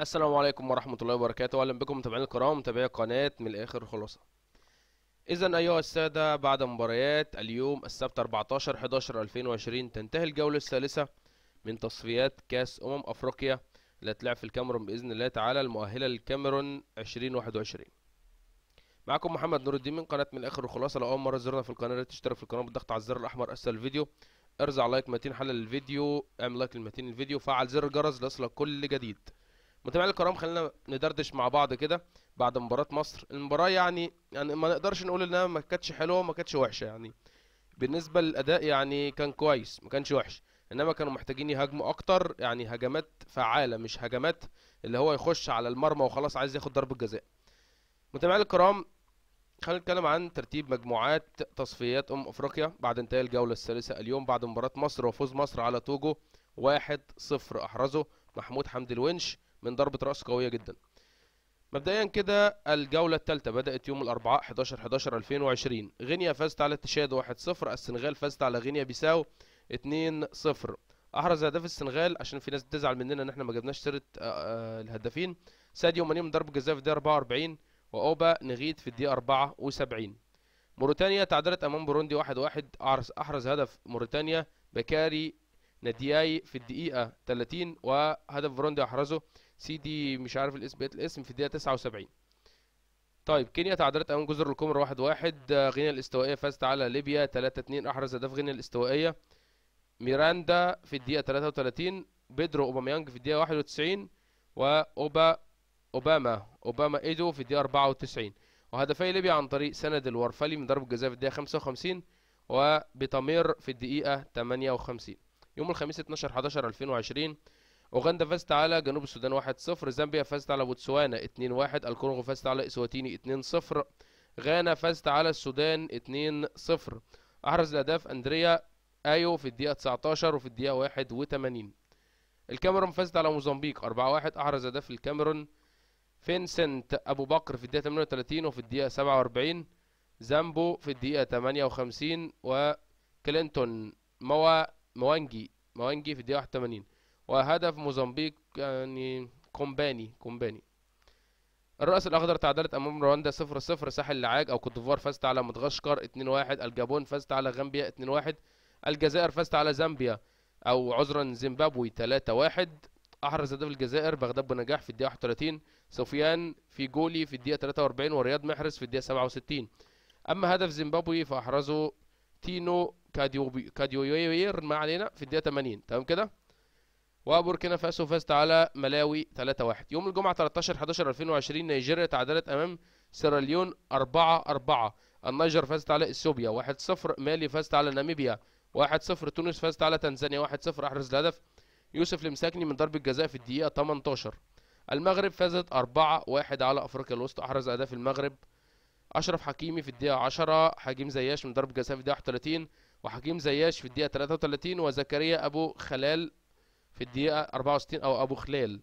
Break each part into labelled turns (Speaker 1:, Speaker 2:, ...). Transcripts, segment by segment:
Speaker 1: السلام عليكم ورحمة الله وبركاته أهلا بكم متابعين الكرام متابعي قناة من الآخر خلاصة إذا أيها السادة بعد مباريات اليوم السبت 14 11 2020 تنتهي الجولة الثالثة من تصفيات كأس أمم أفريقيا اللي هتلعب في الكاميرون بإذن الله تعالى المؤهلة للكاميرون 2021 معكم محمد نور الدين من قناة من الآخر خلاصة لو أول مرة زرنا في القناة تشترك في القناة بالضغط على الزر الأحمر أسفل الفيديو ارزع لايك متين حلل الفيديو اعمل لايك متين الفيديو فعل زر الجرس ليصلك كل جديد متابعينا الكرام خلينا ندردش مع بعض كده بعد مباراه مصر المباراه يعني يعني ما نقدرش نقول انها ما كانتش حلوه وما كانتش وحشه يعني بالنسبه للاداء يعني كان كويس ما كانش وحش انما كانوا محتاجين يهاجموا اكتر يعني هجمات فعاله مش هجمات اللي هو يخش على المرمى وخلاص عايز ياخد ضربه جزاء متابعينا الكرام خلينا نتكلم عن ترتيب مجموعات تصفيات ام افريقيا بعد انتهاء الجوله الثالثه اليوم بعد مباراه مصر وفوز مصر على توجو 1-0 احرزه محمود حمدي الونش من ضربة رأس قوية جدا مبدئيا كده الجولة الثالثة بدأت يوم الأربعاء 11 11 2020 غينيا فازت على التشاد 1-0 السنغال فازت على غينيا بيساو 2-0 أحرز هدف السنغال عشان في ناس بتزعل مننا إن احنا ما جبناش سيرة آه، آه، الهدافين ساديو ماني من ضربة جزاء في الدقيقة 44 وأوبا نغيد في الدقيقة 74 موريتانيا تعادلت أمام بوروندي 1-1 أحرز هدف موريتانيا بكاري ندياي في الدقيقة 30 وهدف فروندي أحرزه سيدي مش عارف الاسم بقية الاسم في الدقيقة 79 طيب كينيا تعادلت امام جزر القمر 1-1 واحد واحد. آه، غينيا الاستوائيه فازت على ليبيا 3-2 احرز اهداف غينيا الاستوائيه ميراندا في الدقيقه 33 بيدرو اوباميانج في الدقيقه 91 واوبا اوباما اوباما ايدو في الدقيقه 94 وهدفي ليبيا عن طريق سند الورفلي من ضربه جزاء في الدقيقه 55 وبطمير في الدقيقه 58 يوم الخميس 12 11 2020 اوغندا فازت على جنوب السودان 1-0 زامبيا فازت على بوتسوانا 2-1 الكونغو فازت على اسواتيني 2-0 غانا فازت على السودان 2-0 احرز الاهداف اندريا ايو في الدقيقه 19 وفي الدقيقه 81 الكاميرون فازت على موزمبيق 4-1 احرز اهداف الكاميرون فينسنت ابو بكر في الدقيقه 38 وفي الدقيقه 47 زامبو في الدقيقه 58 وكلينتون موا موانجي موانجي في الدقيقة 81 وهدف موزمبيق يعني كومباني كومباني الرأس الأخضر تعادلت أمام رواندا 0 0 ساحل العاج أو كوت ديفوار فازت على مدغشقر 2 1 الجابون فازت على غامبيا 2 1 الجزائر فازت على زامبيا أو عذرا زيمبابوي 3 1 أحرز هدف الجزائر بغداد بنجاح في الدقيقة 31 سفيان في جولي في الدقيقة 43 ورياض محرز في الدقيقة 67 أما هدف زيمبابوي فأحرزه تينو كاديو كاديوير ما علينا في الدقيقه 80 تمام كده وبوركينا فاسو فازت على ملاوي 3-1 يوم الجمعه 13 11 2020 نيجيريا تعادلت امام سيراليون 4-4 النيجر فازت على اثيوبيا 1-0 مالي فازت على ناميبيا 1-0 تونس فازت على تنزانيا 1-0 احرز الهدف يوسف لمساكني من ضربه جزاء في الدقيقه 18 المغرب فازت 4-1 على افريقيا الوسطى احرز اهداف المغرب اشرف حكيمي في الدقيقه 10 حكيم زياش من ضربه جزاء في الدقيقه 31 وحكيم زياش في الدقيقة 33 وزكريا أبو خلال في الدقيقة 64 أو أبو خلال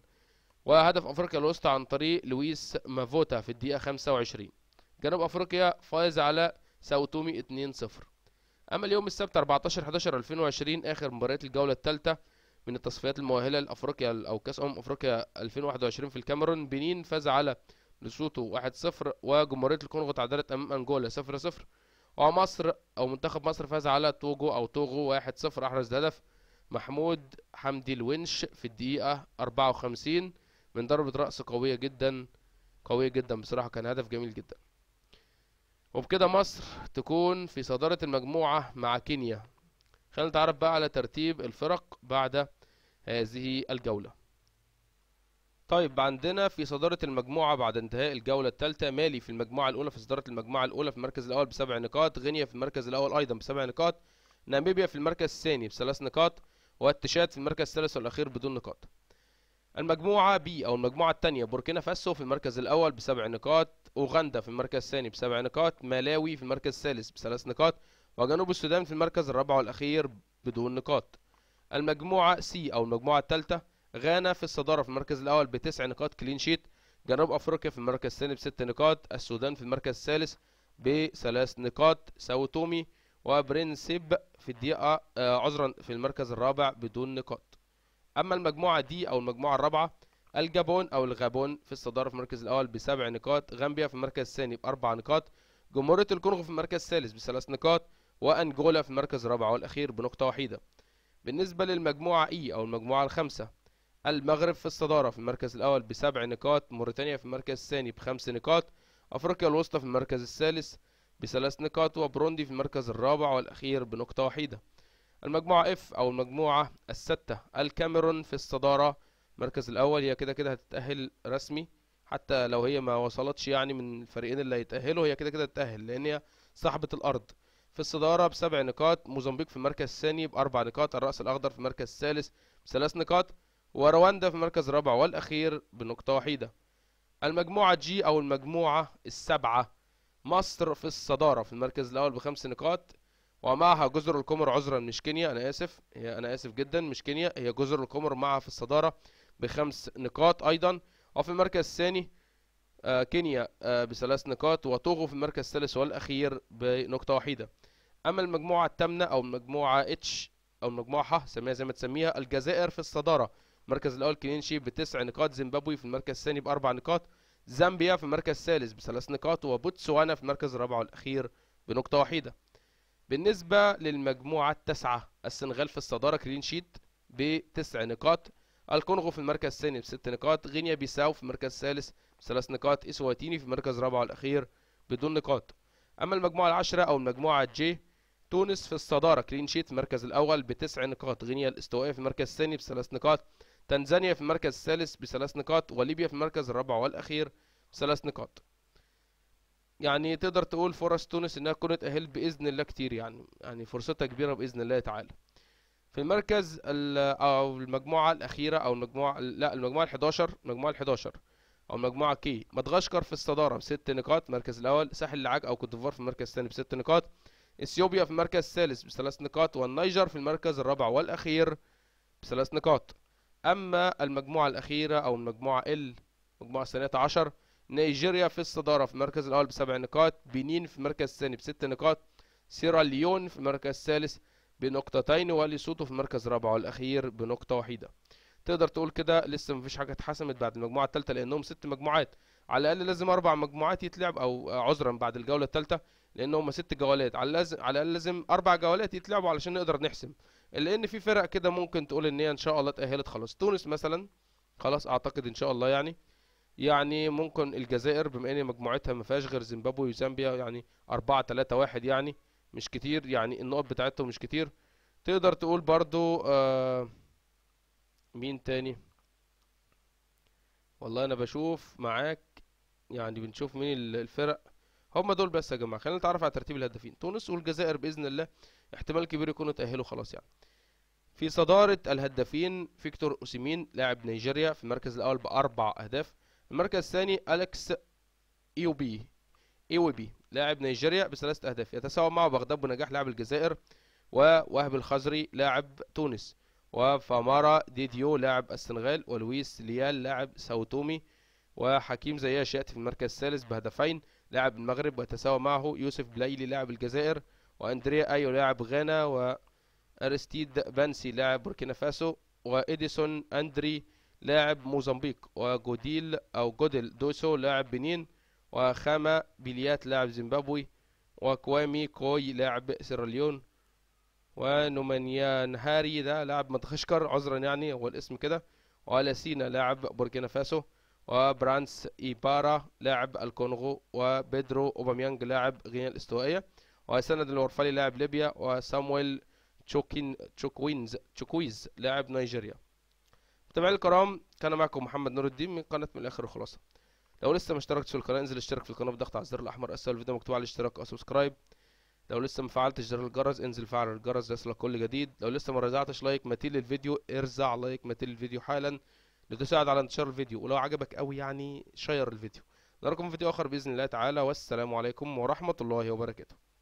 Speaker 1: وهدف أفريقيا الوسطى عن طريق لويس مافوتا في الدقيقة 25 جنوب أفريقيا فايز على ساوتومي 2-0 أما اليوم السبت 14/11/2020 آخر مباريات الجولة الثالثة من التصفيات المؤهلة لأفريقيا أو كأس أمم أفريقيا 2021 في الكاميرون بنين فاز على لسوتو 1-0 وجمهورية الكونغو تعادلت أمام أنجولا 0-0 ومصر أو منتخب مصر فاز على توجو أو توغو 1-0 أحرز هدف محمود حمدي الونش في الدقيقة 54 من ضربة رأس قوية جدا قوية جدا بصراحة كان هدف جميل جدا وبكده مصر تكون في صدارة المجموعة مع كينيا خلينا نتعرف بقى على ترتيب الفرق بعد هذه الجولة طيب عندنا في صدارة المجموعة بعد انتهاء الجولة الثالثة مالي في المجموعة الأولى في صدارة المجموعة الأولى في المركز الأول بسبع نقاط غينيا في المركز الأول أيضا بسبع نقاط ناميبيا في المركز الثاني بثلاث نقاط والتشاد في المركز الثالث والأخير بدون نقاط المجموعة بي أو المجموعة الثانية بوركينا فاسو في المركز الأول بسبع نقاط أوغندا في المركز الثاني بسبع نقاط مالاوي في المركز الثالث بثلاث نقاط وجنوب السودان في المركز الرابع والأخير بدون نقاط المجموعة سي أو المجموعة الثالثة غانا في الصدارة في المركز الأول بتسع نقاط كلين شيت جنوب أفريقيا في المركز الثاني بست نقاط السودان في المركز الثالث بثلاث نقاط ساوتومي وبرنسيب في الدقيقة آه عذرا في المركز الرابع بدون نقاط أما المجموعة دي أو المجموعة الرابعة الجابون أو الغابون في الصدارة في المركز الأول بسبع نقاط غامبيا في المركز الثاني بأربع نقاط جمهورية الكونغو في المركز الثالث بثلاث نقاط وأنجولا في المركز الرابع والأخير بنقطة وحيدة بالنسبة للمجموعة اي أو المجموعة الخامسة المغرب في الصدارة في المركز الأول بسبع نقاط موريتانيا في المركز الثاني بخمس نقاط أفريقيا الوسطى في المركز الثالث بثلاث نقاط وبروندي في المركز الرابع والأخير بنقطة واحدة المجموعة اف أو المجموعة الستة الكاميرون في الصدارة المركز الأول هي كده كده هتتأهل رسمي حتى لو هي ما وصلتش يعني من الفريقين اللي هيتأهلوا هي كده كده هتتأهل لأن هي صاحبة الأرض في الصدارة بسبع نقاط موزمبيق في المركز الثاني بأربع نقاط الرأس الأخضر في المركز الثالث بثلاث نقاط ورواندا في المركز الرابع والأخير بنقطة وحيدة المجموعة جي أو المجموعة السبعة مصر في الصدارة في المركز الأول بخمس نقاط ومعها جزر القمر عذرا مش كينيا أنا آسف هي أنا آسف جدا مش كينيا هي جزر القمر معها في الصدارة بخمس نقاط أيضا وفي المركز الثاني آه، كينيا آه، بثلاث نقاط وتوغو في المركز الثالث والأخير بنقطة وحيدة أما المجموعة الثامنة أو المجموعة اتش أو المجموعة ح سميها زي ما تسميها الجزائر في الصدارة المركز الاول كلين شيب بتسع نقاط زيمبابوي في المركز الثاني باربع نقاط زامبيا في المركز الثالث بثلاث نقاط وبوتسوانا في المركز الرابع والاخير بنقطه وحيده بالنسبه للمجموعه التاسعه السنغال في الصداره كلين شيت بتسع نقاط الكونغو في المركز الثاني بست نقاط غينيا بيساو في المركز الثالث بثلاث نقاط اسواتيني في المركز الرابع والاخير بدون نقاط اما المجموعه العشره او المجموعه جي تونس في الصداره كلين شيت المركز الاول بتسع نقاط غينيا الاستوائيه في المركز الثاني بثلاث نقاط تنزانيا في المركز الثالث بثلاث نقاط وليبيا في المركز الرابع والأخير بثلاث نقاط يعني تقدر تقول فرص تونس انها كنت اهل بإذن الله كتير يعني يعني فرصتها كبيرة بإذن الله تعالى في المركز أو المجموعة الأخيرة أو المجموعة لا المجموعة الحداشر المجموعة الحداشر أو المجموعة كي مدغشقر في الصدارة بست نقاط المركز الأول ساحل العاج أو كوتوفار في المركز الثاني بست نقاط اثيوبيا في المركز الثالث بثلاث نقاط والنيجر في المركز الرابع والاخير بثلاث نقاط أما المجموعة الأخيرة أو المجموعة ال المجموعة الثانية عشر نيجيريا في الصدارة في المركز الأول بسبع نقاط بنين في المركز الثاني بست نقاط سيراليون في المركز الثالث بنقطتين وليسوتو في المركز الرابع والأخير بنقطة وحيدة تقدر تقول كده لسه مفيش حاجة اتحسمت بعد المجموعة الثالثة لأنهم ست مجموعات على الأقل لازم أربع مجموعات يتلعب أو عذرا بعد الجولة الثالثة لأن ست جولات على الأقل لازم أربع جولات يتلعبوا علشان نقدر نحسم لان في فرق كده ممكن تقول ان هي ان شاء الله اتاهلت خلاص تونس مثلا خلاص اعتقد ان شاء الله يعني يعني ممكن الجزائر بما ان مجموعتها ما فيهاش غير زيمبابوي وزامبيا يعني 4 3 1 يعني مش كتير يعني النقط بتاعتهم مش كتير تقدر تقول برضو آه مين تاني والله انا بشوف معاك يعني بنشوف مين الفرق هم دول بس يا جماعه خلينا نتعرف على ترتيب الهدافين تونس والجزائر باذن الله احتمال كبير يكونوا تاهلوا خلاص يعني في صدارة الهدافين فيكتور أوسيمين لاعب نيجيريا في المركز الأول بأربع أهداف المركز الثاني أليكس إيوبي إيوبي لاعب نيجيريا بثلاثة أهداف يتساوى مع بغداد بنجاح لاعب الجزائر ووهب الخزري لاعب تونس وفامارا ديديو لاعب السنغال ولويس ليال لاعب ساوتومي وحكيم زياش يأتي في المركز الثالث بهدفين لاعب المغرب وتساوى معه يوسف بليلي لاعب الجزائر واندريا ايو لاعب غانا وارستيد بانسي لاعب بوركينا فاسو واديسون اندري لاعب موزمبيق وجوديل او جودل دوسو لاعب بنين وخاما بليات لاعب زيمبابوي وكوامي كوي لاعب سيراليون ونومانيان هاري ده لاعب مدغشقر عذرا يعني هو الاسم كده وألاسينا لاعب بوركينا فاسو وبرانس إيبارا لاعب الكونغو وبيدرو أوباميانج لاعب غينيا الاستوائية وسند الورفالي لاعب ليبيا وسامويل تشوكين تشوكوينز تشوكويز لاعب نيجيريا متابعينا الكرام كان معكم محمد نور الدين من قناة من الآخر وخلاصة لو لسه ما اشتركتش في القناة انزل اشترك في القناة بضغط على الزر الأحمر أسفل الفيديو مكتوب على الاشتراك أو سبسكرايب لو لسه ما فعلتش زر الجرس انزل فعل الجرس ليصلك كل جديد لو لسه ما رزعتش لايك متيل الفيديو ارزع لايك متيل الفيديو حالا لتساعد على انتشار الفيديو ولو عجبك قوي يعني شير الفيديو نراكم في فيديو اخر باذن الله تعالى والسلام عليكم ورحمه الله وبركاته